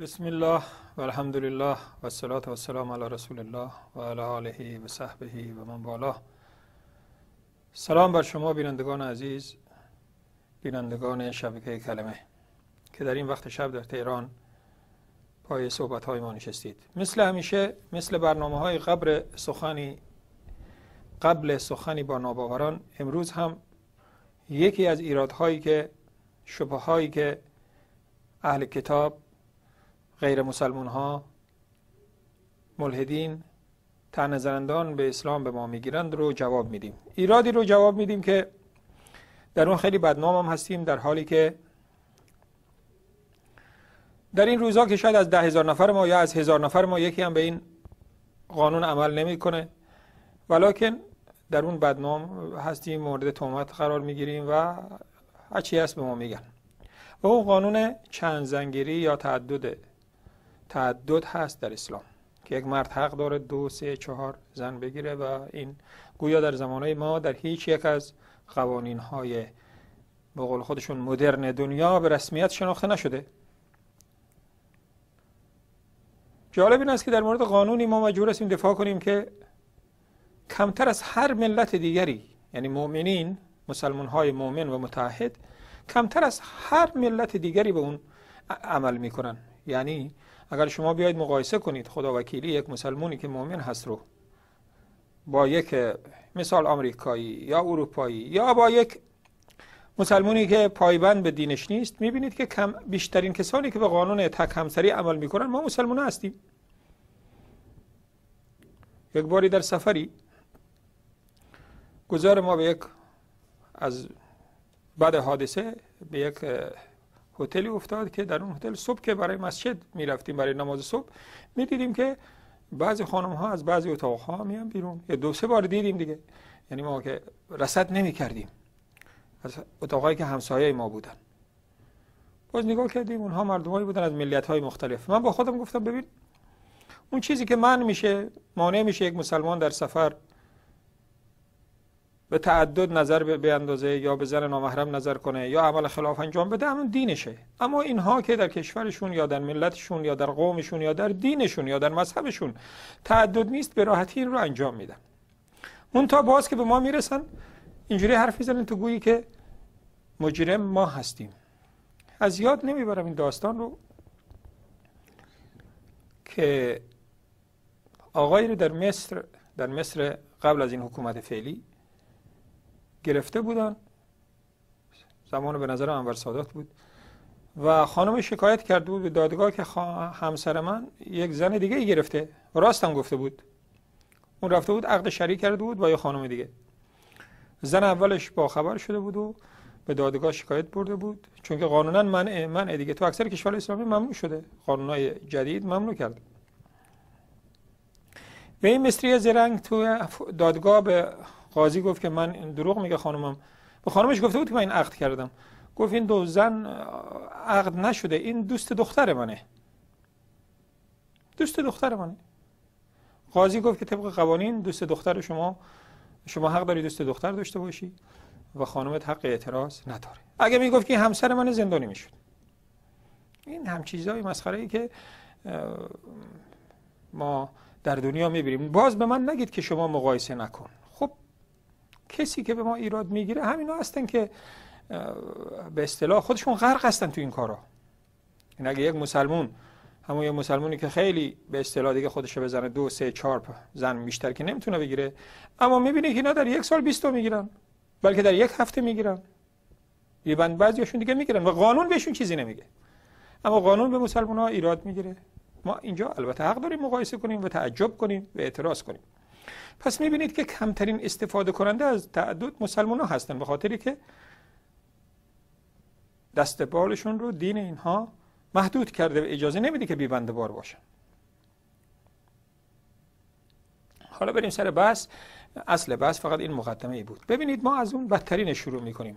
بسم الله و الحمد لله و و السلام علی رسول الله و علی آله و صحبه و من بالا سلام بر شما بینندگان عزیز بینندگان شبکه کلمه که در این وقت شب در تهران پای صحبت های ما نشستید مثل همیشه مثل برنامه های قبل سخنی قبل سخنی با ناباوران امروز هم یکی از ایرادهایی که شبه هایی که اهل کتاب غیر مسلمان ها ملحدین زنندان به اسلام به ما میگیرند رو جواب میدیم ایرادی رو جواب میدیم که در اون خیلی بدنام هم هستیم در حالی که در این روزها که شاید از ده هزار نفر ما یا از هزار نفر ما یکی هم به این قانون عمل نمیکنه ولیکن در اون بدنام هستیم مورد تهمت قرار میگیریم و هرچی هست به ما میگن و اون قانون چند زنگیری یا تعدد تعدد هست در اسلام که یک مرد حق داره دو سه چهار زن بگیره و این گویا در زمانه ما در هیچ یک از قوانین های به قول خودشون مدرن دنیا به رسمیت شناخته نشده جالب این است که در مورد قانونی ما مجبور هستیم دفاع کنیم که کمتر از هر ملت دیگری یعنی مؤمنین مسلمان های مؤمن و متحد کمتر از هر ملت دیگری به اون عمل میکنن یعنی اگر شما بیاید مقایسه کنید خدا وکیلی یک مسلمونی که مؤمن هست رو با یک مثال آمریکایی یا اروپایی یا با یک مسلمونی که پایبند به دینش نیست میبینید که کم بیشترین کسانی که به قانون تک همسری عمل میکنن ما مسلمان هستیم یک باری در سفری گذار ما به یک از بعد حادثه به یک هتلی افتاد که در اون هتل صبح که برای مسجد میرفتیم برای نماز صبح میدیدیم که بعضی خانم ها از بعضی اتاق ها میان بیرون یه دو سه بار دیدیم دیگه یعنی ما که رصد نمی کردیم از اتاقایی که همسایه ما بودن باز نگاه کردیم اونها مردمایی بودن از ملیت های مختلف من با خودم گفتم ببین اون چیزی که من میشه مانع میشه یک مسلمان در سفر به تعدد نظر به اندازه یا به زن نامحرم نظر کنه یا عمل خلاف انجام بده همون دینشه اما اینها که در کشورشون یا در ملتشون یا در قومشون یا در دینشون یا در مذهبشون تعدد نیست به راحتی این رو انجام میدن اون تا باز که به ما میرسن اینجوری حرف میزنن تو گویی که مجرم ما هستیم از یاد نمیبرم این داستان رو که آقایی رو در مصر در مصر قبل از این حکومت فعلی گرفته بودن زمان به نظر انور سادات بود و خانم شکایت کرده بود به دادگاه که همسر من یک زن دیگه ای گرفته راستم گفته بود اون رفته بود عقد شریک کرده بود با یه خانم دیگه زن اولش با خبر شده بود و به دادگاه شکایت برده بود چون که قانونا من دیگه تو اکثر کشور اسلامی ممنوع شده قانونای جدید ممنوع کرد و این مصری زرنگ تو دادگاه به قاضی گفت که من دروغ میگه خانمم به خانمش گفته بود که من این عقد کردم گفت این دو زن عقد نشده این دوست دختر منه دوست دختر منه قاضی گفت که طبق قوانین دوست دختر شما شما حق داری دوست دختر داشته باشی و خانمت حق اعتراض نداره اگه میگفت که همسر من زندانی میشد این هم مسخره ای که ما در دنیا میبینیم باز به من نگید که شما مقایسه نکن کسی که به ما ایراد میگیره همینا هستن که به اصطلاح خودشون غرق هستن تو این کارا این یعنی اگه یک مسلمون همون یه مسلمونی که خیلی به اصطلاح دیگه خودش بزنه دو سه چهار زن بیشتر که نمیتونه بگیره اما میبینه که اینا در یک سال بیستو میگیرن بلکه در یک هفته میگیرن یه بند بعضیاشون دیگه میگیرن و قانون بهشون چیزی نمیگه اما قانون به مسلمان ها ایراد میگیره ما اینجا البته حق داریم مقایسه کنیم و تعجب کنیم و اعتراض کنیم پس میبینید که کمترین استفاده کننده از تعدد مسلمان ها هستن به خاطری که دست بالشون رو دین اینها محدود کرده و اجازه نمیده که بیبنده بار باشن حالا بریم سر بحث اصل بحث فقط این مقدمه ای بود ببینید ما از اون بدترین شروع میکنیم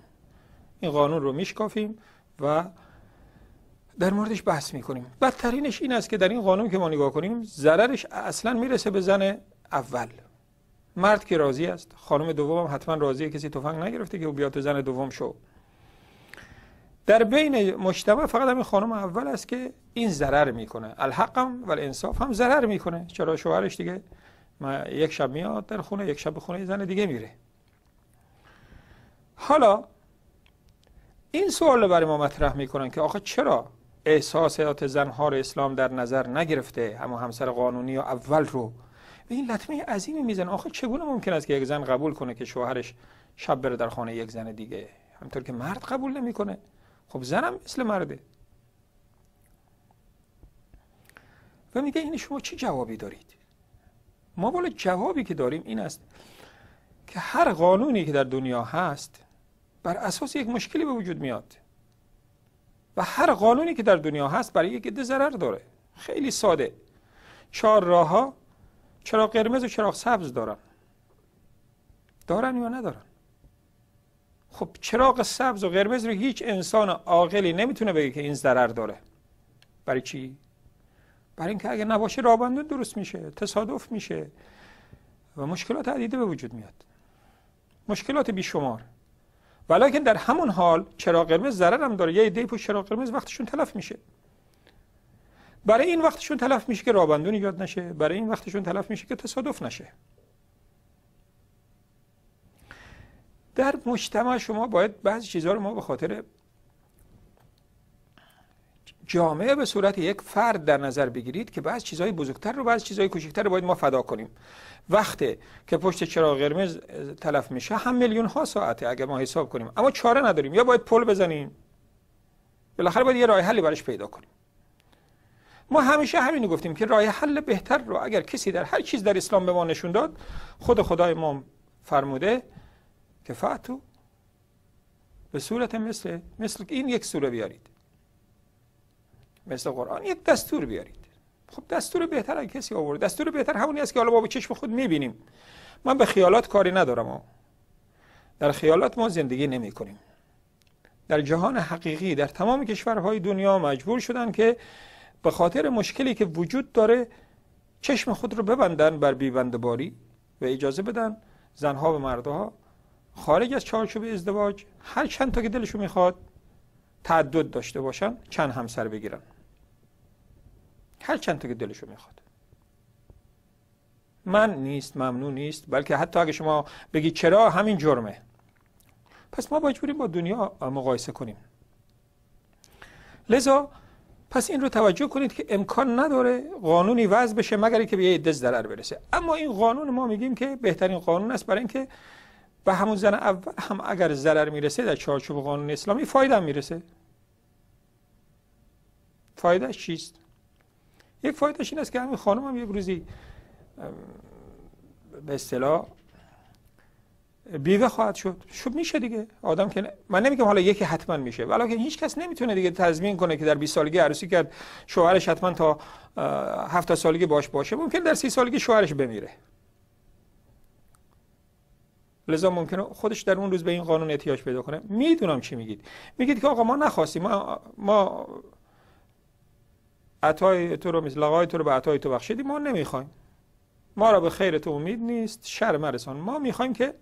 این قانون رو میشکافیم و در موردش بحث میکنیم بدترینش این است که در این قانون که ما نگاه کنیم ضررش اصلا میرسه به زن اول مرد که راضی است خانم دوم هم حتما راضیه کسی تفنگ نگرفته که او زن دوم شو در بین مجتمع فقط همین خانم اول است که این ضرر میکنه الحق هم و انصاف هم ضرر میکنه چرا شوهرش دیگه یک شب میاد در خونه یک شب به خونه زن دیگه میره حالا این سوال رو برای ما مطرح میکنن که آخه چرا احساسات زنها رو اسلام در نظر نگرفته اما همسر قانونی و اول رو به این لطمه عظیمی میزن آخه چگونه ممکن است که یک زن قبول کنه که شوهرش شب بره در خانه یک زن دیگه همطور که مرد قبول نمیکنه خب زنم مثل مرده و میگه این شما چه جوابی دارید ما بالا جوابی که داریم این است که هر قانونی که در دنیا هست بر اساس یک مشکلی به وجود میاد و هر قانونی که در دنیا هست برای یک عده ضرر داره خیلی ساده چهار راه ها چراغ قرمز و چراغ سبز دارن دارن یا ندارن خب چراغ سبز و قرمز رو هیچ انسان عاقلی نمیتونه بگه که این ضرر داره برای چی برای اینکه اگر نباشه رابندون درست میشه تصادف میشه و مشکلات عدیده به وجود میاد مشکلات بیشمار ولیکن در همون حال چراغ قرمز ضرر هم داره یه دیپو چراغ قرمز وقتشون تلف میشه برای این وقتشون تلف میشه که رابندون یاد نشه برای این وقتشون تلف میشه که تصادف نشه در مجتمع شما باید بعضی چیزها رو ما به خاطر جامعه به صورت یک فرد در نظر بگیرید که بعضی چیزهای بزرگتر رو بعضی چیزهای کوچکتر رو باید ما فدا کنیم وقتی که پشت چراغ قرمز تلف میشه هم میلیون ها ساعته اگر ما حساب کنیم اما چاره نداریم یا باید پل بزنیم بالاخره باید یه راه حلی براش پیدا کنیم ما همیشه همینو گفتیم که راه حل بهتر رو اگر کسی در هر چیز در اسلام به ما نشون داد خود خدای ما فرموده که فتو به صورت مثل مثل این یک سوره بیارید مثل قرآن یک دستور بیارید خب دستور بهتر اگه کسی آورد دستور بهتر همونی است که حالا ما به چشم خود میبینیم من به خیالات کاری ندارم ها. در خیالات ما زندگی نمی کنیم. در جهان حقیقی در تمام کشورهای دنیا مجبور شدن که به خاطر مشکلی که وجود داره چشم خود رو ببندن بر بیبندباری و اجازه بدن زنها و مردها خارج از چارچوب ازدواج هر چند تا که دلشو میخواد تعدد داشته باشن چند همسر بگیرن هر چند تا که دلشو میخواد من نیست ممنون نیست بلکه حتی اگه شما بگی چرا همین جرمه پس ما مجبوریم با دنیا مقایسه کنیم لذا پس این رو توجه کنید که امکان نداره قانونی وضع بشه مگر که به یه عده ضرر برسه اما این قانون ما میگیم که بهترین قانون است برای اینکه به همون زن اول هم اگر ضرر میرسه در چارچوب قانون اسلامی فایده هم میرسه فایده چیست یک فایدهش این است که همین خانم هم یک روزی به اصطلاح بیوه خواهد شد شب میشه دیگه آدم که من نمیگم حالا یکی حتما میشه ولی که هیچ کس نمیتونه دیگه تضمین کنه که در 20 سالگی عروسی کرد شوهرش حتما تا هفت سالگی باش باشه ممکن در 30 سالگی شوهرش بمیره لذا ممکنه خودش در اون روز به این قانون احتیاج پیدا کنه میدونم چی میگید میگید که آقا ما نخواستیم ما ما عطای تو رو مثل لقای تو رو به عطای تو بخشیدیم ما نمیخوایم ما را به خیر تو امید نیست شر مرسان ما میخوایم که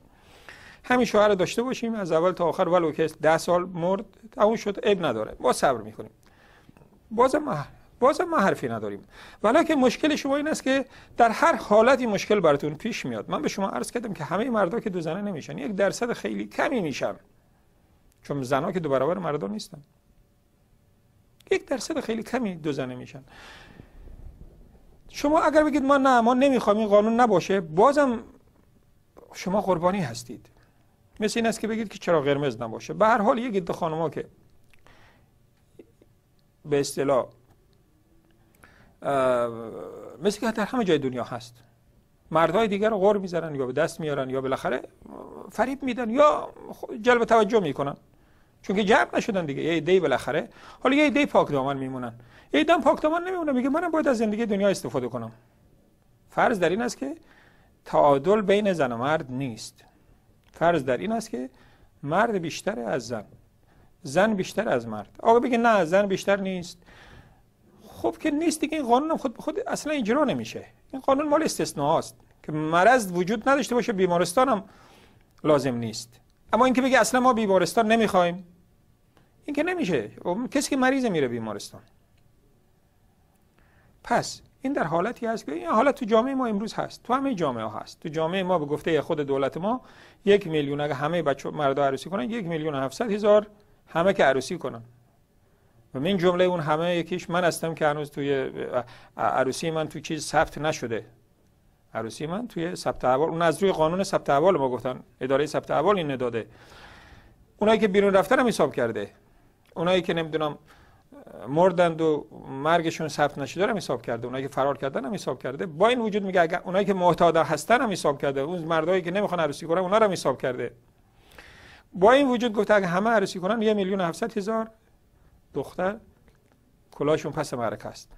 همین شوهر رو داشته باشیم از اول تا آخر ولو که ده سال مرد اون شد عیب نداره ما صبر میکنیم بازم ما بازم ما حرفی نداریم ولی که مشکل شما این است که در هر حالتی مشکل براتون پیش میاد من به شما عرض کردم که همه مردا که دو زنه نمیشن یک درصد خیلی کمی میشن چون زنا که دو برابر مردا نیستن یک درصد خیلی کمی دو زنه میشن شما اگر بگید ما نه ما نمیخوایم این قانون نباشه بازم شما قربانی هستید مثل این است که بگید که چرا قرمز نباشه به هر حال یک عده خانما که به اصطلاح مثل که در همه جای دنیا هست مردهای دیگر رو غور میزنن یا به دست میارن یا بالاخره فریب میدن یا جلب توجه میکنن چون که جلب نشدن دیگه یه دی بالاخره حالا یه دی پاک دامن میمونن یه دم پاک دامن نمیمونه میگه منم باید از زندگی دنیا استفاده کنم فرض در این است که تعادل بین زن و مرد نیست فرض در این است که مرد بیشتر از زن زن بیشتر از مرد آقا بگه نه زن بیشتر نیست خب که نیست دیگه این قانون خود به خود اصلا اجرا نمیشه این قانون مال استثناء که مرض وجود نداشته باشه بیمارستان هم لازم نیست اما اینکه بگه اصلا ما بیمارستان نمیخوایم این که نمیشه خب، کسی که مریض میره بیمارستان پس این در حالتی است که این حالت تو جامعه ما امروز هست تو همه جامعه ها هست تو جامعه ما به گفته خود دولت ما یک میلیون اگه همه بچه مردا عروسی کنن یک میلیون هفتصد هزار همه که عروسی کنن و من جمله اون همه یکیش من هستم که هنوز توی عروسی من تو چیز ثبت نشده عروسی من توی ثبت احوال اون از روی قانون ثبت احوال ما گفتن اداره ثبت احوال این نداده اونایی که بیرون رفتن هم حساب کرده اونایی که نمیدونم مردند و مرگشون ثبت نشده رو حساب کرده اونایی که فرار کردن هم حساب کرده با این وجود میگه اگر اونایی که معتاد هستن هم حساب کرده اون مردایی که نمیخوان عروسی کنن اونا رو حساب کرده با این وجود گفته اگر همه عروسی کنن یه میلیون هفتصد هزار دختر کلاشون پس معرکه است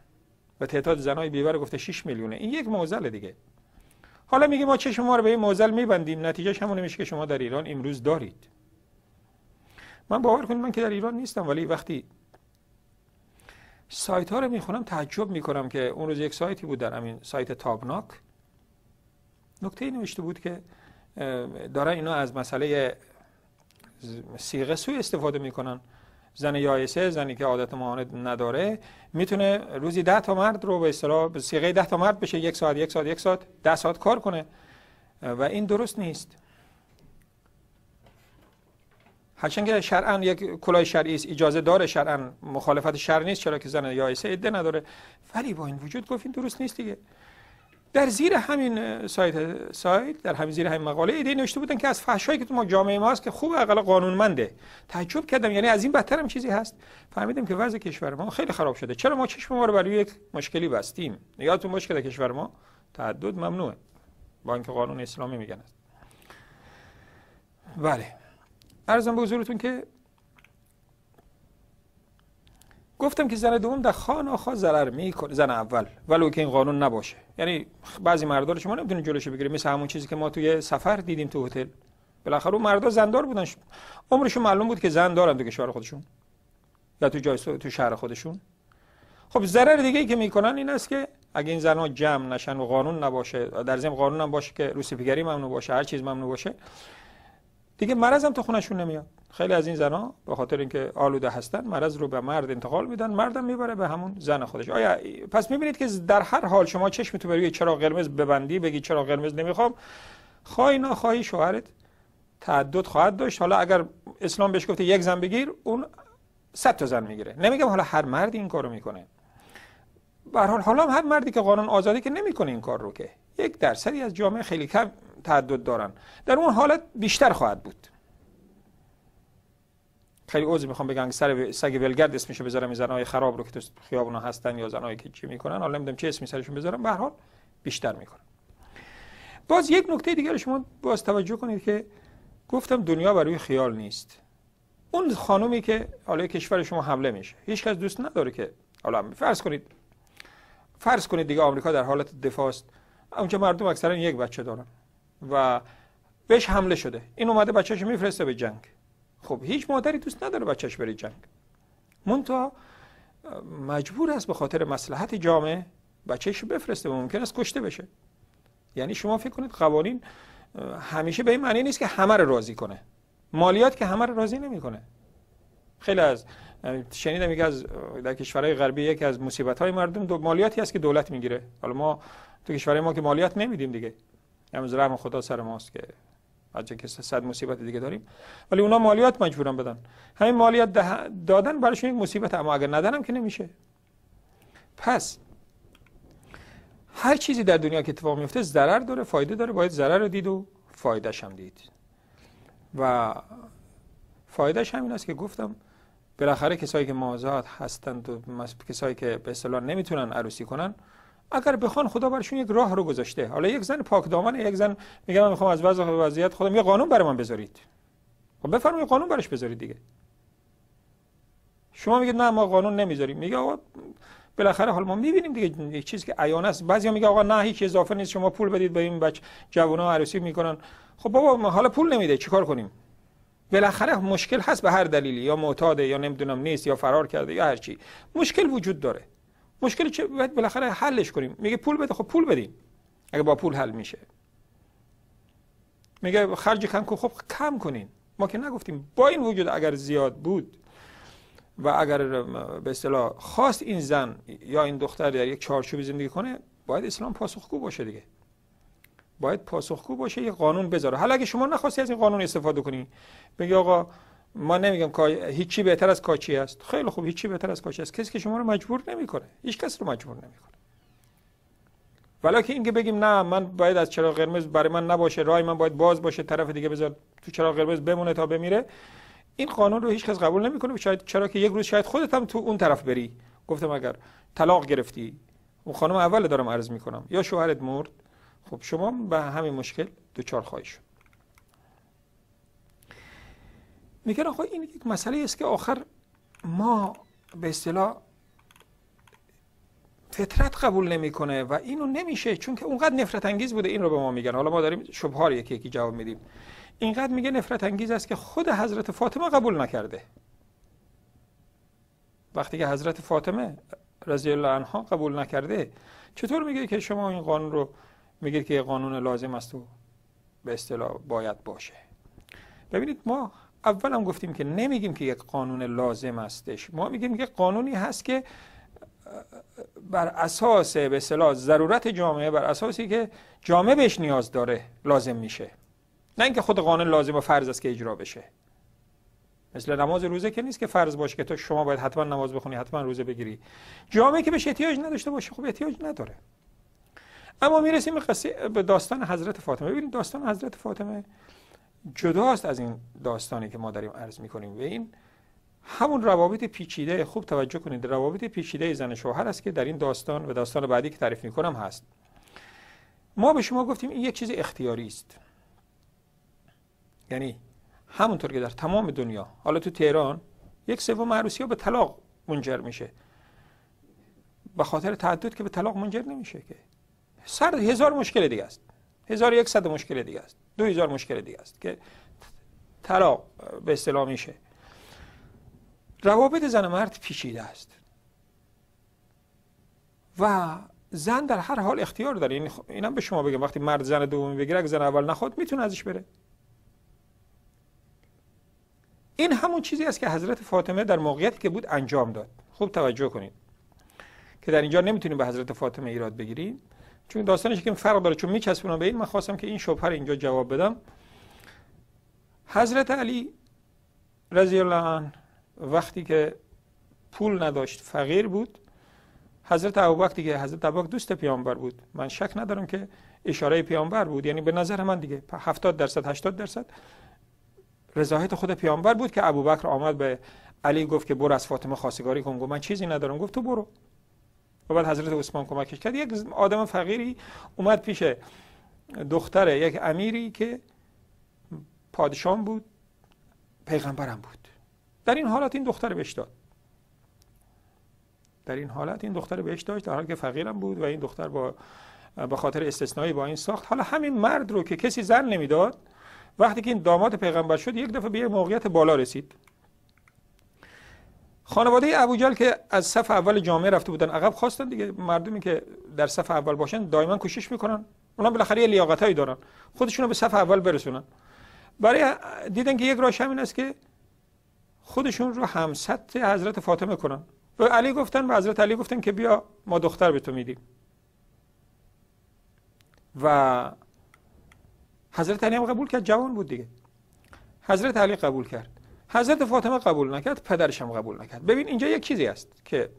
و تعداد زنای بیوه گفته 6 میلیونه این یک معضل دیگه حالا میگه ما چه شما رو به این معضل میبندیم نتیجه همون میشه که شما در ایران امروز دارید من باور کنید من که در ایران نیستم ولی وقتی سایت ها رو میخونم تعجب میکنم که اون روز یک سایتی بود در همین سایت تابناک نکته نوشته بود که دارن اینا از مسئله سیغه سوی استفاده میکنن زن یایسه زنی که عادت معاند نداره میتونه روزی ده تا مرد رو به اصطلاح سیغه ده تا مرد بشه یک ساعت یک ساعت یک ساعت ده ساعت کار کنه و این درست نیست هرچند که شرعا یک کلاه شرعی است اجازه داره شرعا مخالفت شرع نیست چرا که زن یایسه عده نداره ولی با این وجود گفت این درست نیست دیگه در زیر همین سایت سایت در همین زیر همین مقاله ایده نوشته بودن که از فحشایی که تو ما جامعه ما هست که خوب قانون قانونمنده تعجب کردم یعنی از این بدتر هم چیزی هست فهمیدم که وضع کشور ما خیلی خراب شده چرا ما چشم ما رو برای یک مشکلی بستیم یادتون مشکل کشور ما تعدد ممنوعه با اینکه قانون اسلامی میگن بله ارزم به حضورتون که گفتم که زن دوم در خانه ضرر میکنه زن اول ولو که این قانون نباشه یعنی بعضی مردا شما نمیتونید جلوش بگیرید مثل همون چیزی که ما توی سفر دیدیم تو هتل بالاخره اون مردا زندار بودن عمرشون معلوم بود که زن دارن تو کشور خودشون یا تو جای تو شهر خودشون خب ضرر دیگه ای که میکنن این است که اگه این زن ها جمع نشن و قانون نباشه در ضمن قانون هم باشه که روسیپیگری ممنوع باشه هر چیز ممنوع باشه دیگه مرض هم تو خونشون نمیاد خیلی از این زنها به خاطر اینکه آلوده هستن مرض رو به مرد انتقال میدن مردم میبره به همون زن خودش آیا پس میبینید که در هر حال شما چشم تو بروی چرا قرمز ببندی بگی چرا قرمز نمیخوام خواهی ناخواهی شوهرت تعدد خواهد داشت حالا اگر اسلام بهش گفته یک زن بگیر اون صد تا زن میگیره نمیگم حالا هر مرد این کارو میکنه به حال حالا هر مردی که قانون آزادی که نمیکنه این کار رو که یک درصدی از جامعه خیلی کم تعدد دارن در اون حالت بیشتر خواهد بود خیلی عوض میخوام بگم سر سگ ولگرد اسمشو بذارم این زنای خراب رو که تو خیابونا هستن یا زنایی که چی میکنن حالا نمیدونم چه اسمی سرشون بذارم به هر حال بیشتر میکنن باز یک نکته دیگر شما باز توجه کنید که گفتم دنیا برای روی خیال نیست اون خانومی که حالا کشور شما حمله میشه هیچ کس دوست نداره که حالا فرض کنید فرض کنید دیگه آمریکا در حالت دفاع است اونجا مردم اکثرا یک بچه دارن و بهش حمله شده این اومده بچهش میفرسته به جنگ خب هیچ مادری دوست نداره بچهش بری جنگ مونتا مجبور است به خاطر مسلحت جامعه بچهش بفرسته و ممکن است کشته بشه یعنی شما فکر کنید قوانین همیشه به این معنی نیست که همه رو راضی کنه مالیات که همه رو راضی نمیکنه خیلی از شنیدم یکی از در کشورهای غربی یکی از مصیبت های مردم دو مالیاتی است که دولت میگیره حالا ما تو کشورهای ما که مالیات نمیدیم دیگه امروز رحم خدا سر ماست که بچه که صد مصیبت دیگه داریم ولی اونا مالیات مجبورن بدن همین مالیات دادن برایشون یک مصیبت اما اگر ندنم که نمیشه پس هر چیزی در دنیا که اتفاق میفته ضرر داره فایده داره باید ضرر رو دید و فایدهش هم دید و فایدهش این است که گفتم بالاخره کسایی که مازاد هستند و کسایی که به اصطلاح نمیتونن عروسی کنن اگر بخوان خدا برشون یک راه رو گذاشته حالا یک زن پاک یک زن میگه من میخوام از وضع وضعیت خودم یه قانون برای من بذارید خب بفرمایید قانون برش بذارید دیگه شما میگید نه ما قانون نمیذاریم میگه آقا بالاخره حالا ما میبینیم دیگه یک چیزی که عیان است بعضیا میگه آقا نه هیچ اضافه نیست شما پول بدید به این بچه جوونا عروسی میکنن خب بابا ما حالا پول نمیده چیکار کنیم بالاخره مشکل هست به هر دلیلی یا معتاده یا نمیدونم نیست یا فرار کرده یا هر چی مشکل وجود داره مشکلی که باید بالاخره حلش کنیم میگه پول بده خب پول بدیم اگه با پول حل میشه میگه خرج کم کن خب کم کنین ما که نگفتیم با این وجود اگر زیاد بود و اگر به اصطلاح خواست این زن یا این دختر در یک چارچوب زندگی کنه باید اسلام پاسخگو باشه دیگه باید پاسخگو باشه یه قانون بذاره حالا اگه شما نخواستی از این قانون استفاده کنی بگی آقا ما نمیگم هیچی بهتر از کاچی است خیلی خوب هیچی بهتر از کاچی است کسی که شما رو مجبور نمیکنه هیچ کس رو مجبور نمیکنه ولی اینکه بگیم نه من باید از چراغ قرمز برای من نباشه رای من باید باز باشه طرف دیگه بذار تو چراغ قرمز بمونه تا بمیره این قانون رو هیچ کس قبول نمیکنه شاید چرا که یک روز شاید خودت هم تو اون طرف بری گفتم اگر طلاق گرفتی اون خانم اول دارم عرض میکنم یا شوهرت مرد خب شما به همین مشکل دو خواهی شد میگن آقا این یک مسئله است که آخر ما به اصطلاح فطرت قبول نمیکنه و اینو نمیشه چون که اونقدر نفرت انگیز بوده این رو به ما میگن حالا ما داریم شبهار یکی یکی جواب میدیم اینقدر میگه نفرت انگیز است که خود حضرت فاطمه قبول نکرده وقتی که حضرت فاطمه رضی الله عنها قبول نکرده چطور میگه که شما این قانون رو میگید که قانون لازم است و به اصطلاح باید باشه ببینید ما اول هم گفتیم که نمیگیم که یک قانون لازم هستش ما میگیم که قانونی هست که بر اساس به صلاح ضرورت جامعه بر اساسی که جامعه بهش نیاز داره لازم میشه نه اینکه خود قانون لازم و فرض است که اجرا بشه مثل نماز روزه که نیست که فرض باشه که تو شما باید حتما نماز بخونی حتما روزه بگیری جامعه که بهش احتیاج نداشته باشه خب احتیاج نداره اما میرسیم به داستان حضرت فاطمه ببینید داستان حضرت فاطمه جداست از این داستانی که ما داریم عرض می کنیم و این همون روابط پیچیده خوب توجه کنید روابط پیچیده زن شوهر است که در این داستان و داستان بعدی که تعریف کنم هست ما به شما گفتیم این یک چیز اختیاری است یعنی همونطور که در تمام دنیا حالا تو تهران یک سوم عروسی ها به طلاق منجر میشه به خاطر تعدد که به طلاق منجر نمیشه که سر هزار مشکل دیگه است 1100 مشکل دیگه است 2000 مشکل دیگه است که طلاق به اصطلاح میشه روابط زن و مرد پیچیده است و زن در هر حال اختیار داره این یعنی خب اینم به شما بگم وقتی مرد زن دومی بگیره اگه زن اول نخواد میتونه ازش بره این همون چیزی است که حضرت فاطمه در موقعیتی که بود انجام داد خوب توجه کنید که در اینجا نمیتونیم به حضرت فاطمه ایراد بگیریم چون داستانش که فرق داره چون میچسبونم به این من خواستم که این شبهه رو اینجا جواب بدم حضرت علی رضی الله عنه وقتی که پول نداشت فقیر بود حضرت وقتی که حضرت ابوبکر دوست پیامبر بود من شک ندارم که اشاره پیامبر بود یعنی به نظر من دیگه 70 درصد 80 درصد رضایت خود پیامبر بود که ابوبکر آمد به علی گفت که برو از فاطمه خواستگاری کن گفت من چیزی ندارم گفت تو برو و بعد حضرت عثمان کمکش کرد یک آدم فقیری اومد پیش دختر یک امیری که پادشان بود پیغمبرم بود در این حالت این دختر بهش داد در این حالت این دختر بهش داشت در حالی که فقیرم بود و این دختر با به خاطر استثنایی با این ساخت حالا همین مرد رو که کسی زن نمیداد وقتی که این داماد پیغمبر شد یک دفعه به یک موقعیت بالا رسید خانواده ابوجل که از صف اول جامعه رفته بودن عقب خواستن دیگه مردمی که در صف اول باشن دائما کوشش میکنن اونا بالاخره لیاقتایی دارن خودشونو به صف اول برسونن برای دیدن که یک راهش همین است که خودشون رو همسط حضرت فاطمه کنن و علی گفتن و حضرت علی گفتن که بیا ما دختر به تو میدیم و حضرت علی هم قبول کرد جوان بود دیگه حضرت علی قبول کرد حضرت فاطمه قبول نکرد پدرش هم قبول نکرد ببین اینجا یک چیزی است که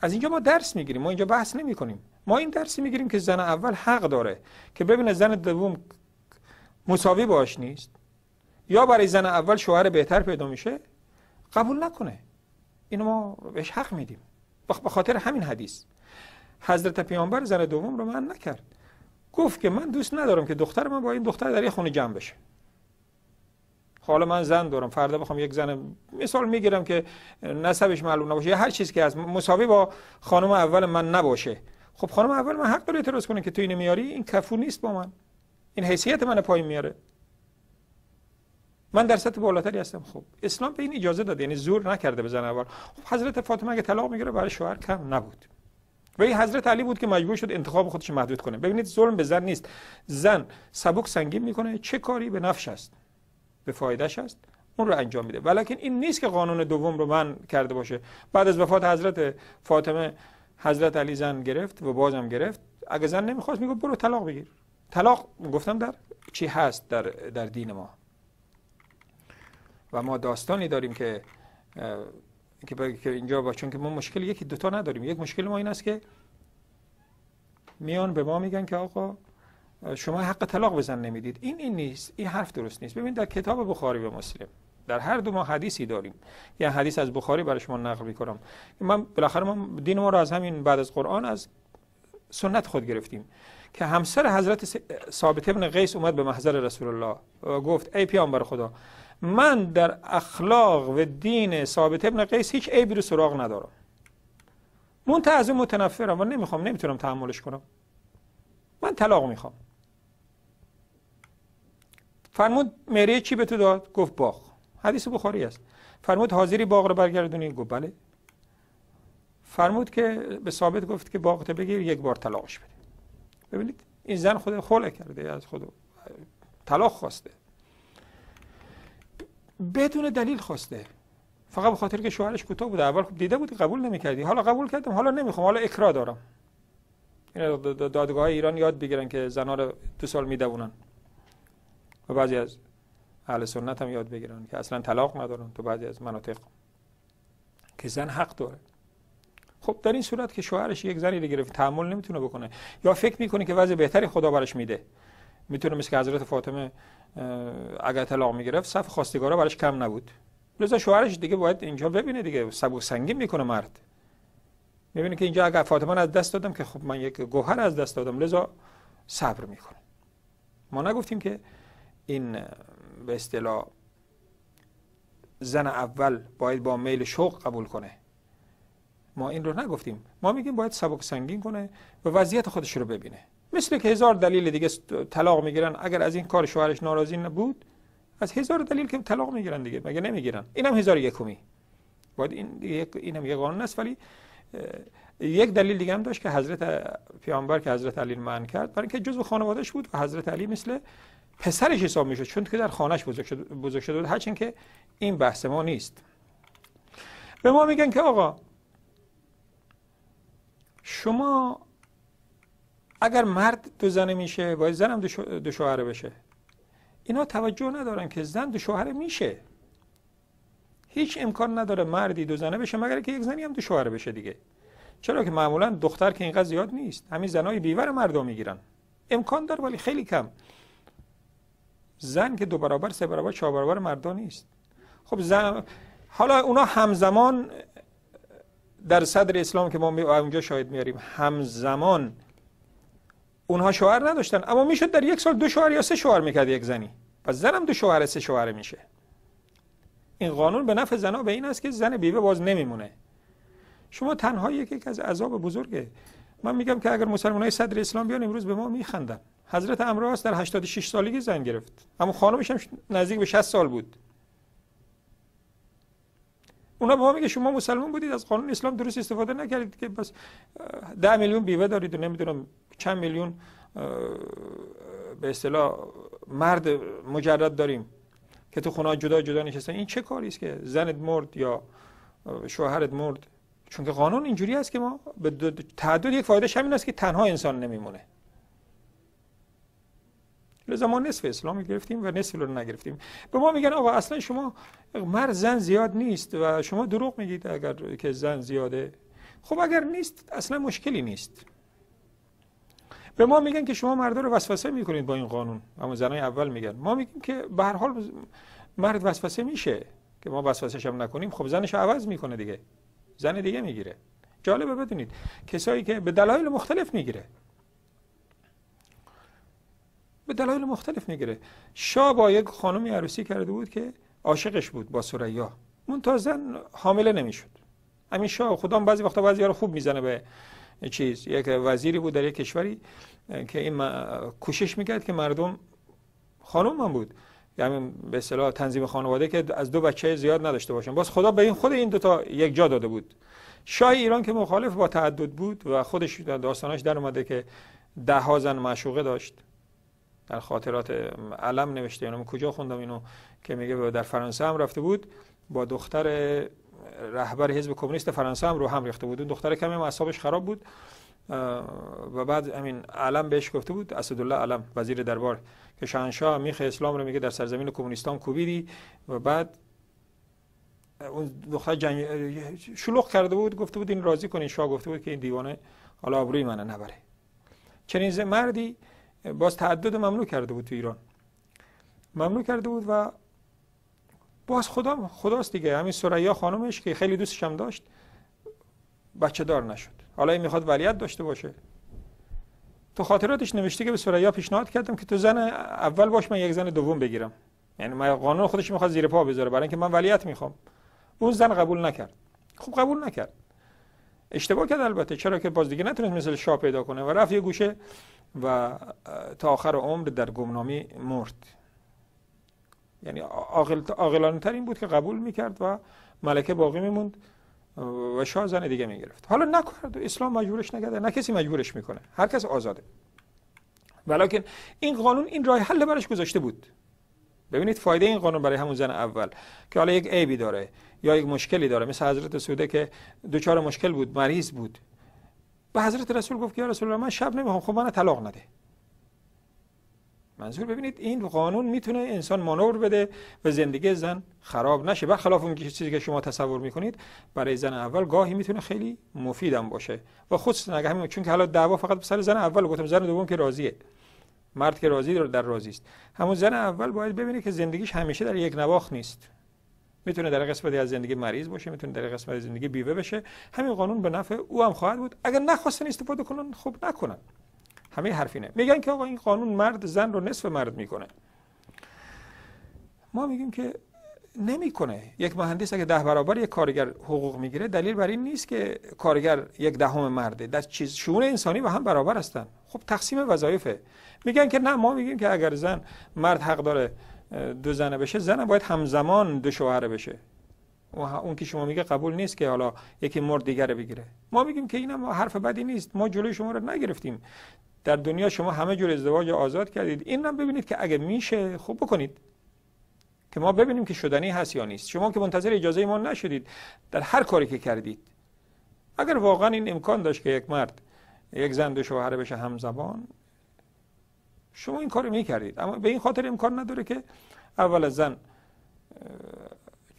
از اینجا ما درس میگیریم ما اینجا بحث نمی کنیم ما این درسی میگیریم که زن اول حق داره که ببینه زن دوم مساوی باش نیست یا برای زن اول شوهر بهتر پیدا میشه قبول نکنه اینو ما بهش حق میدیم به خاطر همین حدیث حضرت پیامبر زن دوم رو من نکرد گفت که من دوست ندارم که دختر با این دختر در یه خونه جمع بشه خب، حالا من زن دارم فردا بخوام یک زن مثال میگیرم که نسبش معلوم نباشه یا هر چیزی که از مساوی با خانم اول من نباشه خب خانم اول من حق داره اعتراض کنه که تو این میاری این کفو نیست با من این حیثیت من پایین میاره من در سطح بالاتری هستم خب اسلام به این اجازه داده یعنی زور نکرده به زن اول خب حضرت فاطمه اگه طلاق میگیره برای شوهر کم نبود و این حضرت علی بود که مجبور شد انتخاب خودش محدود کنه ببینید ظلم به زن نیست زن سبک سنگین میکنه چه کاری به نفش است به فایدهش است اون رو انجام میده ولکن این نیست که قانون دوم رو من کرده باشه بعد از وفات حضرت فاطمه حضرت علی زن گرفت و بازم گرفت اگه زن نمیخواست میگفت برو طلاق بگیر طلاق گفتم در چی هست در, در دین ما و ما داستانی داریم که که اینجا با چون که ما مشکل یکی دوتا نداریم یک مشکل ما این است که میان به ما میگن که آقا شما حق طلاق بزن نمیدید این این نیست این حرف درست نیست ببین در کتاب بخاری و مسلم در هر دو ما حدیثی داریم یه حدیث از بخاری برای شما نقل میکنم من بالاخره ما دین ما رو از همین بعد از قرآن از سنت خود گرفتیم که همسر حضرت ثابت ابن قیس اومد به محضر رسول الله و گفت ای پیامبر خدا من در اخلاق و دین ثابت ابن قیس هیچ عیبی رو سراغ ندارم من متنفرم و نمیخوام نمیتونم تحملش کنم من طلاق میخوام فرمود مریه چی به تو داد گفت باغ حدیث بخاری است فرمود حاضری باغ رو برگردونی گفت بله فرمود که به ثابت گفت که باغ بگیر یک بار طلاقش بده ببینید این زن خود خوله کرده از خود طلاق خواسته بدون دلیل خواسته فقط به خاطر که شوهرش کوتاه بود اول دیده بودی قبول نمیکردی حالا قبول کردم حالا نمیخوام حالا اکرا دارم این دادگاه ایران یاد بگیرن که زنها رو دو سال میدونن و بعضی از اهل سنت هم یاد بگیرن که اصلا طلاق ندارن تو بعضی از مناطق که زن حق داره خب در این صورت که شوهرش یک زنی رو گرفت تحمل نمیتونه بکنه یا فکر میکنه که وضع بهتری خدا برش میده میتونه مثل که حضرت فاطمه اگر طلاق میگرفت صف خواستگارا براش کم نبود لذا شوهرش دیگه باید اینجا ببینه دیگه سبو سنگین میکنه مرد میبینه که اینجا اگر فاطمه از دست دادم که خب من یک گوهر از دست دادم لذا صبر میکنه ما نگفتیم که این به اصطلاح زن اول باید با میل شوق قبول کنه ما این رو نگفتیم ما میگیم باید سبک سنگین کنه و وضعیت خودش رو ببینه مثل که هزار دلیل دیگه طلاق میگیرن اگر از این کار شوهرش ناراضی نبود از هزار دلیل که طلاق میگیرن دیگه مگه نمیگیرن اینم هزار یکمی باید این اینم یه قانون است ولی یک دلیل دیگه هم داشت که حضرت پیامبر که حضرت علی من کرد برای اینکه جزو خانوادهش بود و حضرت علی مثل پسرش حساب میشد چون که در خانهش بزرگ شده, بود هرچند که این بحث ما نیست به ما میگن که آقا شما اگر مرد دو زنه میشه باید زنم دو شوهره بشه اینا توجه ندارن که زن دو شوهره میشه هیچ امکان نداره مردی دو زنه بشه مگر که یک زنی هم دو شوهره بشه دیگه چرا که معمولا دختر که اینقدر زیاد نیست همین زنای بیور مردم میگیرن امکان داره ولی خیلی کم زن که دو برابر سه برابر چهار برابر مردا نیست خب زن حالا اونا همزمان در صدر اسلام که ما اونجا شاهد میاریم همزمان اونها شوهر نداشتن اما میشد در یک سال دو شوهر یا سه شوهر میکرد یک زنی پس هم دو شوهر سه شوهر میشه این قانون به نفع زنا به این است که زن بیوه باز نمیمونه شما تنها یک از عذاب بزرگه من میگم که اگر مسلمان های صدر اسلام بیان امروز به ما میخندن حضرت امراس در 86 سالگی زن گرفت اما خانمش هم نزدیک به 60 سال بود اونا به ما میگه شما مسلمان بودید از قانون اسلام درست استفاده نکردید که بس 10 میلیون بیوه دارید و نمیدونم چند میلیون به اصطلاح مرد مجرد داریم که تو خونه جدا جدا نشستن این چه کاری است که زنت مرد یا شوهرت مرد چون که قانون اینجوری است که ما به تعدد یک فایده همین است که تنها انسان نمیمونه لذا ما نصف اسلام گرفتیم و نصف رو نگرفتیم به ما میگن آقا اصلا شما مرد زن زیاد نیست و شما دروغ میگید اگر که زن زیاده خب اگر نیست اصلا مشکلی نیست به ما میگن که شما مرد رو وسوسه میکنید با این قانون اما زنای اول میگن ما میگیم که به هر حال مرد وسوسه میشه که ما وسوسه هم نکنیم خب زنش عوض میکنه دیگه زن دیگه میگیره جالبه بدونید کسایی که به دلایل مختلف میگیره به دلایل مختلف میگیره شاه با یک خانمی عروسی کرده بود که عاشقش بود با سریا مون زن حامله نمیشد همین شاه خدا بعضی وقتا بعضی رو خوب میزنه به چیز یک وزیری بود در یک کشوری که این ما... کوشش میکرد که مردم خانم من بود یعنی به اصطلاح تنظیم خانواده که از دو بچه زیاد نداشته باشن باز خدا به این خود این دوتا یک جا داده بود شاه ایران که مخالف با تعدد بود و خودش داستاناش در اومده که ده ها زن معشوقه داشت در خاطرات علم نوشته اینو کجا خوندم اینو که میگه در فرانسه هم رفته بود با دختر رهبر حزب کمونیست فرانسه هم رو هم ریخته بود اون دختر کمی اعصابش خراب بود و بعد همین علم بهش گفته بود اسدالله علم وزیر دربار که شاهنشاه میخه اسلام رو میگه در سرزمین کمونیستان کوبیدی و بعد اون دختر جنگ شلوغ کرده بود گفته بود این راضی کنین شاه گفته بود که این دیوانه حالا آبروی منه نبره چنین مردی باز تعدد ممنوع کرده بود تو ایران ممنوع کرده بود و باز خدا خداست دیگه همین سریا خانمش که خیلی دوستش هم داشت بچه دار نشد حالا این میخواد ولیت داشته باشه تو خاطراتش نوشته که به سریا پیشنهاد کردم که تو زن اول باش من یک زن دوم بگیرم یعنی من قانون خودش میخواد زیر پا بذاره برای اینکه من ولیت میخوام اون زن قبول نکرد خب قبول نکرد اشتباه کرد البته چرا که باز دیگه نتونست مثل شاه پیدا کنه و رفت یه گوشه و تا آخر عمر در گمنامی مرد یعنی عاقلانه ترین بود که قبول میکرد و ملکه باقی میموند و شاه زن دیگه میگرفت حالا نکرد اسلام مجبورش نکرده نه کسی مجبورش میکنه هر کس آزاده ولیکن این قانون این راه حل برش گذاشته بود ببینید فایده این قانون برای همون زن اول که حالا یک عیبی داره یا یک مشکلی داره مثل حضرت سوده که دوچار مشکل بود مریض بود به حضرت رسول گفت که یا رسول الله من شب نمیخوام خب من طلاق نده منظور ببینید این قانون میتونه انسان مانور بده و زندگی زن خراب نشه و خلاف اون چیزی که شما تصور میکنید برای زن اول گاهی میتونه خیلی مفیدم باشه و خود نگه همین چون که حالا دعوا فقط به سر زن اول گفتم زن دوم که راضیه مرد که راضی در راضی است همون زن اول باید ببینه که زندگیش همیشه در یک نواخ نیست میتونه در قسمتی از زندگی مریض باشه میتونه در قسمت از زندگی بیوه بشه همین قانون به نفع او هم خواهد بود اگر نخواستن استفاده کنن خب نکنن همه حرف میگن که آقا این قانون مرد زن رو نصف مرد میکنه ما میگیم که نمیکنه یک مهندس اگه ده برابر یک کارگر حقوق میگیره دلیل بر این نیست که کارگر یک دهم ده مرده در چیز شونه انسانی با هم برابر هستن خب تقسیم وظایفه میگن که نه ما میگیم که اگر زن مرد حق داره دو زنه بشه زن باید همزمان دو شوهر بشه اون که شما میگه قبول نیست که حالا یکی مرد دیگره بگیره ما میگیم که اینم حرف بدی نیست ما جلوی شما رو نگرفتیم در دنیا شما همه جور ازدواج آزاد کردید اینم ببینید که اگه میشه خوب بکنید که ما ببینیم که شدنی هست یا نیست شما که منتظر اجازه ما نشدید در هر کاری که کردید اگر واقعا این امکان داشت که یک مرد یک زن دو شوهر بشه همزبان شما این کار میکردید اما به این خاطر امکان نداره که اول از زن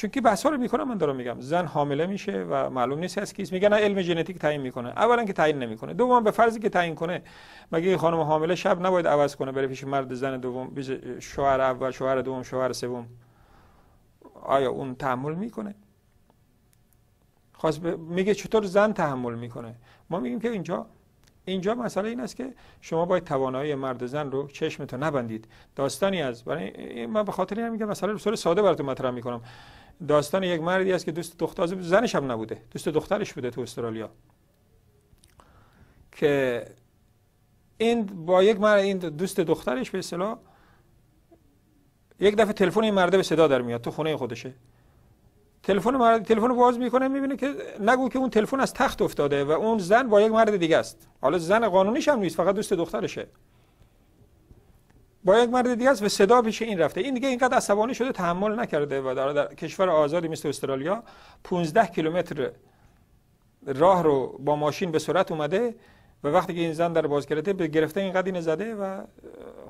چون که بحثا رو میکنم من دارم میگم زن حامله میشه و معلوم نیست از کیست میگن علم ژنتیک تعیین میکنه اولا که تعیین نمیکنه دوم به فرضی که تعیین کنه مگه خانم حامله شب نباید عوض کنه بره پیش مرد زن دوم شوهر اول شوهر دوم شوهر سوم آیا اون تحمل میکنه خاص میگه چطور زن تحمل میکنه ما میگیم که اینجا اینجا مسئله این است که شما باید توانایی مرد زن رو چشمتو نبندید داستانی از برای من به خاطر میگم مسئله رو ساده براتون مطرح میکنم داستان یک مردی است که دوست دختر زنش هم نبوده دوست دخترش بوده تو استرالیا که این با یک مرد این دوست دخترش به اصطلاح یک دفعه تلفن این مرده به صدا در میاد تو خونه خودشه تلفن مرد تلفن باز میکنه میبینه که نگو که اون تلفن از تخت افتاده و اون زن با یک مرد دیگه است حالا زن قانونیش هم نیست فقط دوست دخترشه با یک مرد دیگه است و صدا پیش این رفته این دیگه اینقدر عصبانی شده تحمل نکرده و در, کشور آزادی مثل استرالیا 15 کیلومتر راه رو با ماشین به سرعت اومده و وقتی که این زن در باز کرده به گرفته اینقدر این زده و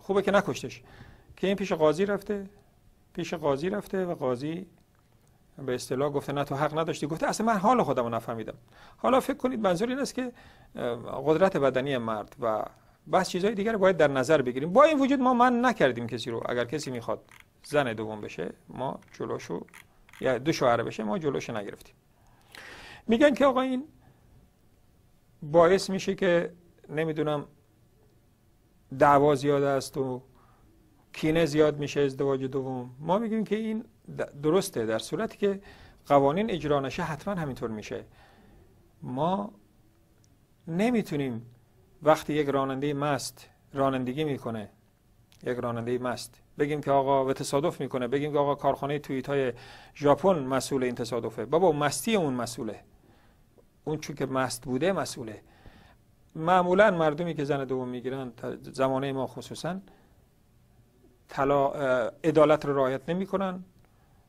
خوبه که نکشتش که این پیش قاضی رفته پیش قاضی رفته و قاضی به اصطلاح گفته نه تو حق نداشتی گفته اصلا من حال خودم رو نفهمیدم حالا فکر کنید منظور این است که قدرت بدنی مرد و بس چیزهای دیگر باید در نظر بگیریم با این وجود ما من نکردیم کسی رو اگر کسی میخواد زن دوم بشه ما جلوشو یا دو شوهر بشه ما جلوشو نگرفتیم میگن که آقا این باعث میشه که نمیدونم دعوا زیاد است و کینه زیاد میشه ازدواج دوم ما میگیم که این درسته در صورتی که قوانین اجرا نشه حتما همینطور میشه ما نمیتونیم وقتی یک راننده مست رانندگی میکنه یک راننده مست بگیم که آقا به تصادف میکنه بگیم که آقا کارخانه توییت های ژاپن مسئول این تصادفه بابا مستی اون مسئوله اون چون که مست بوده مسئوله معمولا مردمی که زن دوم میگیرن زمانه ما خصوصا عدالت رو رعایت نمیکنن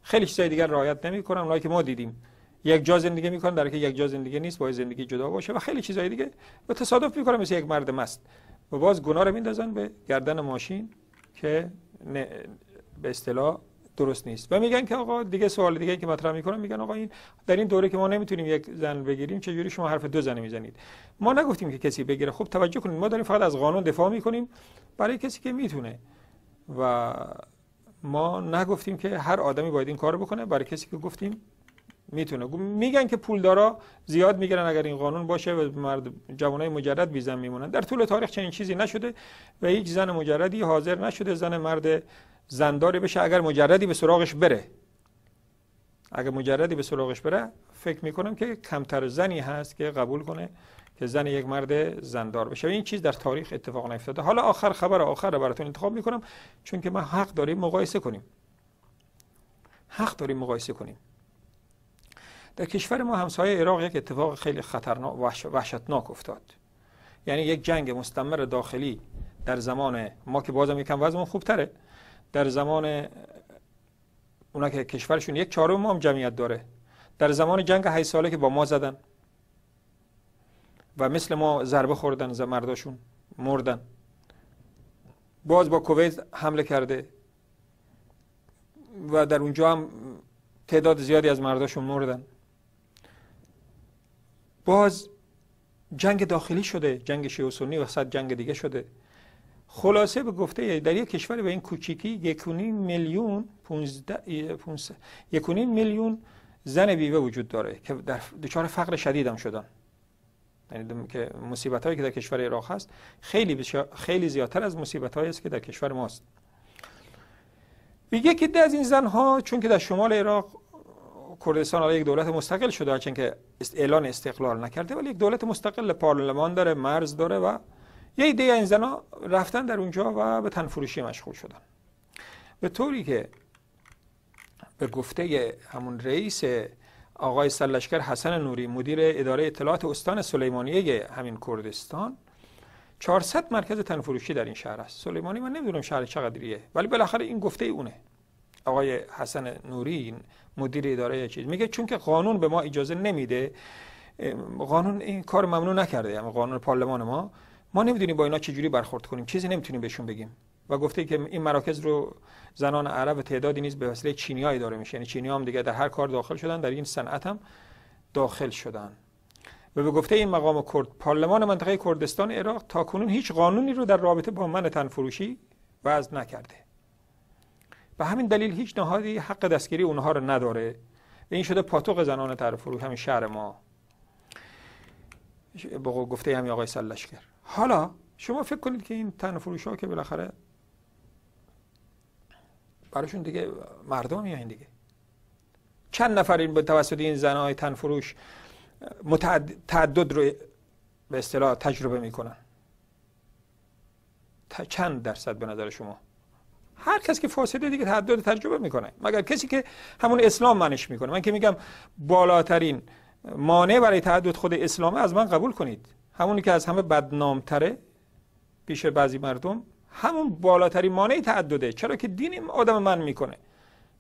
خیلی چیزای دیگر رعایت نمیکنن اونایی که ما دیدیم یک جا زندگی میکنه در که یک جا زندگی نیست باید زندگی جدا باشه و خیلی چیزهای دیگه و تصادف میکنه مثل یک مرد مست و باز گناه رو میندازن به گردن ماشین که به اصطلاح درست نیست و میگن که آقا دیگه سوال دیگه که مطرح میکنم میگن آقا این در این دوره که ما نمیتونیم یک زن بگیریم چه جوری شما حرف دو زن میزنید ما نگفتیم که کسی بگیره خب توجه کنید ما داریم فقط از قانون دفاع میکنیم برای کسی که میتونه و ما نگفتیم که هر آدمی باید این کار بکنه برای کسی که گفتیم میتونه میگن که پولدارا زیاد میگیرن اگر این قانون باشه و مرد جوانای مجرد بی زن میمونن در طول تاریخ چنین چیزی نشده و هیچ زن مجردی حاضر نشده زن مرد زنداری بشه اگر مجردی به سراغش بره اگر مجردی به سراغش بره فکر میکنم که کمتر زنی هست که قبول کنه که زن یک مرد زندار بشه این چیز در تاریخ اتفاق نیفتاده حالا آخر خبر آخر رو براتون انتخاب میکنم چون که ما حق داریم مقایسه کنیم حق داریم مقایسه کنیم در کشور ما همسایه عراق یک اتفاق خیلی خطرناک وحش، وحشتناک افتاد یعنی یک جنگ مستمر داخلی در زمان ما که بازم یکم وضعمون خوبتره در زمان اونا که کشورشون یک چهارم ما هم جمعیت داره در زمان جنگ 8 ساله که با ما زدن و مثل ما ضربه خوردن مرداشون مردن باز با کویت حمله کرده و در اونجا هم تعداد زیادی از مرداشون مردن باز جنگ داخلی شده جنگ شیعه و سنی جنگ دیگه شده خلاصه به گفته در یک کشور به این کوچیکی یکونیم میلیون یکونیم میلیون زن بیوه وجود داره که در دچار فقر شدید هم شدن یعنی که مصیبت هایی که در کشور عراق هست خیلی خیلی زیادتر از مصیبت هایی است که در کشور ماست میگه که ده از این زن ها چون که در شمال عراق کردستان یک دولت مستقل شده چون که اعلان استقلال نکرده ولی یک دولت مستقل پارلمان داره مرز داره و یه ایده این زنا رفتن در اونجا و به تنفروشی مشغول شدن به طوری که به گفته همون رئیس آقای سلشکر حسن نوری مدیر اداره اطلاعات استان سلیمانیه همین کردستان 400 مرکز تنفروشی در این شهر است سلیمانی من نمیدونم شهر چقدریه ولی بالاخره این گفته ای اونه آقای حسن نوری مدیر اداره یا چیز میگه چون که قانون به ما اجازه نمیده قانون این کار ممنوع نکرده یعنی قانون پارلمان ما ما نمیدونیم با اینا چجوری برخورد کنیم چیزی نمیتونیم بهشون بگیم و گفته که این مراکز رو زنان عرب تعدادی نیست به وسیله چینیایی داره اداره میشه یعنی چینی ها هم دیگه در هر کار داخل شدن در این صنعت هم داخل شدن و به گفته این مقام کرد پارلمان منطقه کردستان عراق تا کنون هیچ قانونی رو در رابطه با من تنفروشی وضع نکرده و همین دلیل هیچ نهادی حق دستگیری اونها رو نداره این شده پاتوق زنان طرف فروش همین شهر ما بگو گفته همین آقای سلشکر حالا شما فکر کنید که این تن فروش ها که بالاخره براشون دیگه مردم میاین دیگه چند این به توسط این زنهای تن فروش متعدد رو به اصطلاح تجربه میکنن چند درصد به نظر شما هر کسی که فاسده دیگه تعدد تجربه میکنه مگر کسی که همون اسلام منش میکنه من که میگم بالاترین مانع برای تعدد خود اسلامه از من قبول کنید همونی که از همه تره پیش بعضی مردم همون بالاترین مانع تعدده چرا که دین آدم من میکنه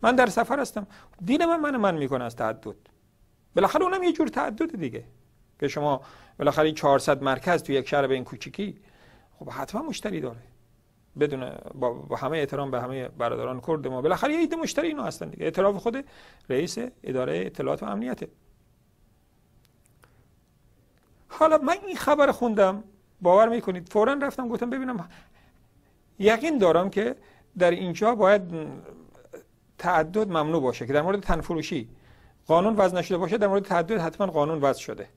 من در سفر هستم دین من من من میکنه از تعدد بالاخره اونم یه جور تعدد دیگه که شما بالاخره 400 مرکز تو یک شهر به این کوچیکی خب حتما مشتری داره بدون با, با همه احترام به همه برادران کرد ما بالاخره یه ایده مشتری اینا هستن اعتراف خود رئیس اداره اطلاعات و امنیته حالا من این خبر خوندم باور میکنید فورا رفتم گفتم ببینم یقین دارم که در اینجا باید تعدد ممنوع باشه که در مورد تنفروشی قانون وضع نشده باشه در مورد تعدد حتما قانون وضع شده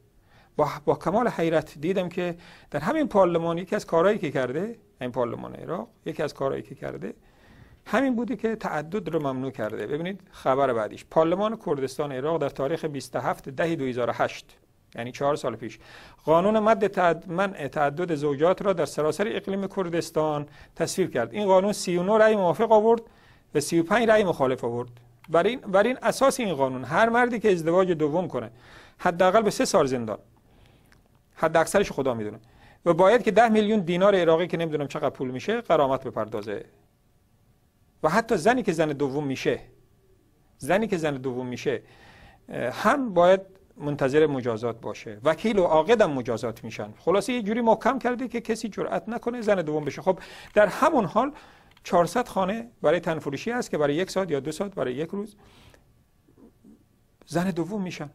با, با کمال حیرت دیدم که در همین پارلمان یکی از کارهایی که کرده این پارلمان عراق یکی از کارهایی که کرده همین بوده که تعدد رو ممنوع کرده ببینید خبر بعدیش پارلمان کردستان عراق در تاریخ 27 ده 2008 یعنی چهار سال پیش قانون مد تعد... تعدد زوجات را در سراسر اقلیم کردستان تصویب کرد این قانون 39 رأی موافق آورد و 35 رأی مخالف آورد بر این بر این اساس این قانون هر مردی که ازدواج دوم کنه حداقل به سه سال زندان حد اکثرش خدا میدونه و باید که ده میلیون دینار عراقی که نمیدونم چقدر پول میشه قرامت بپردازه و حتی زنی که زن دوم میشه زنی که زن دوم میشه هم باید منتظر مجازات باشه وکیل و عاقد مجازات میشن خلاصه یه جوری محکم کرده که کسی جرئت نکنه زن دوم بشه خب در همون حال 400 خانه برای تنفروشی هست که برای یک ساعت یا دو ساعت برای یک روز زن دوم میشن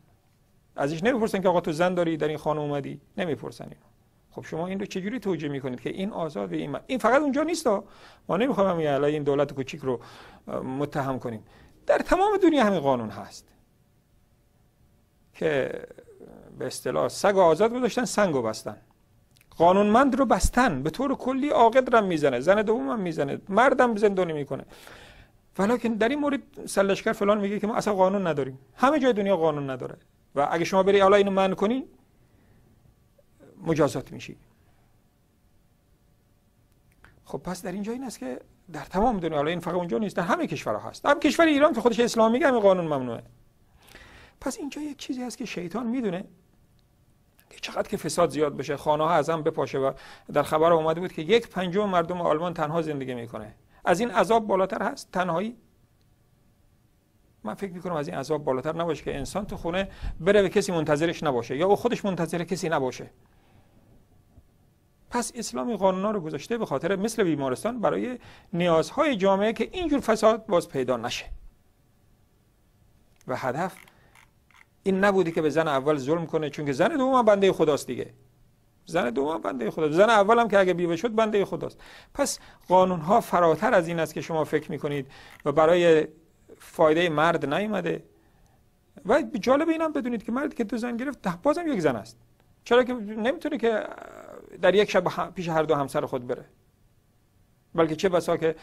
ازش نمیپرسن که آقا تو زن داری در این خانه اومدی نمیپرسن اینو خب شما این رو چجوری توجیه میکنید که این آزاد این این فقط اونجا نیست ما نمیخوام همین این دولت کوچیک رو متهم کنیم در تمام دنیا همین قانون هست که به اصطلاح سگ آزاد گذاشتن سنگ و بستن قانونمند رو بستن به طور کلی عاقد رم میزنه زن دوم هم میزنه مردم زندانی میکنه ولی در این مورد سلشکر فلان میگه که ما اصلا قانون نداریم همه جای دنیا قانون نداره و اگه شما بری حالا اینو من کنی مجازات میشی خب پس در اینجا این است که در تمام دنیا حالا این فقط اونجا نیست در همه کشورها هست هم کشور ایران که خودش اسلامی میگه قانون ممنوعه پس اینجا یک چیزی هست که شیطان میدونه که چقدر که فساد زیاد بشه خانه ها از هم بپاشه و در خبر اومده بود که یک پنجم مردم آلمان تنها زندگی میکنه از این عذاب بالاتر هست تنهایی من فکر میکنم از این عذاب بالاتر نباشه که انسان تو خونه بره به کسی منتظرش نباشه یا او خودش منتظر کسی نباشه پس اسلامی قانونا رو گذاشته به خاطر مثل بیمارستان برای نیازهای جامعه که اینجور فساد باز پیدا نشه و هدف این نبودی که به زن اول ظلم کنه چون که زن دوم بنده خداست دیگه زن دوم بنده خداست زن اول هم که اگه بیوه شد بنده خداست پس قانون ها فراتر از این است که شما فکر میکنید و برای فایده مرد نیومده و جالب اینم بدونید که مرد که دو زن گرفت ده بازم یک زن است چرا که نمیتونه که در یک شب پیش هر دو همسر خود بره بلکه چه بسا که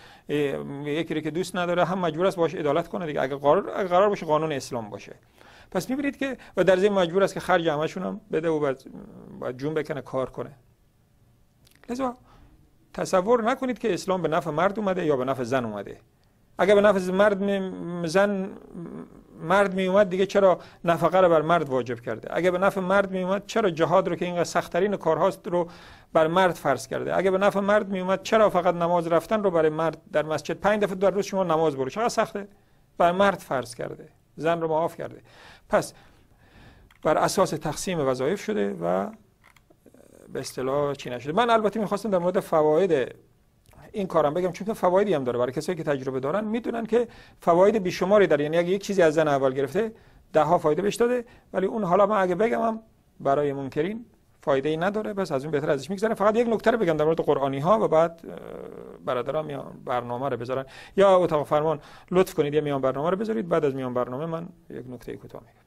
یکی رو که دوست نداره هم مجبور است باش عدالت کنه دیگه اگر قرار اگر قرار باشه قانون اسلام باشه پس میبینید که و در زمین مجبور است که خرج همشون هم بده و باید جون بکنه کار کنه لذا تصور نکنید که اسلام به نفع مرد اومده یا به نفع زن اومده اگر به نفس مرد زن مرد می اومد دیگه چرا نفقه رو بر مرد واجب کرده اگر به نفع مرد می اومد چرا جهاد رو که اینقدر سختترین کارهاست رو بر مرد فرض کرده اگر به نفع مرد می اومد چرا فقط نماز رفتن رو برای مرد در مسجد پنج دفعه در روز شما نماز برو چقدر سخته بر مرد فرض کرده زن رو معاف کرده پس بر اساس تقسیم وظایف شده و به اصطلاح چی نشده من البته میخواستم در مورد فواید این کارم بگم چون فوایدی هم داره برای کسایی که تجربه دارن میدونن که فواید بیشماری داره یعنی اگه یک چیزی از زن اول گرفته ده ها فایده بهش داده ولی اون حالا من اگه بگم هم برای منکرین فایده ای نداره بس از اون بهتر ازش میگذره فقط یک نکته رو بگم در مورد قرآنی ها و بعد برادران میان برنامه رو بذارن یا اتاق فرمان لطف کنید یا میان برنامه رو بذارید بعد از میان برنامه من یک نکته کوتاه میگم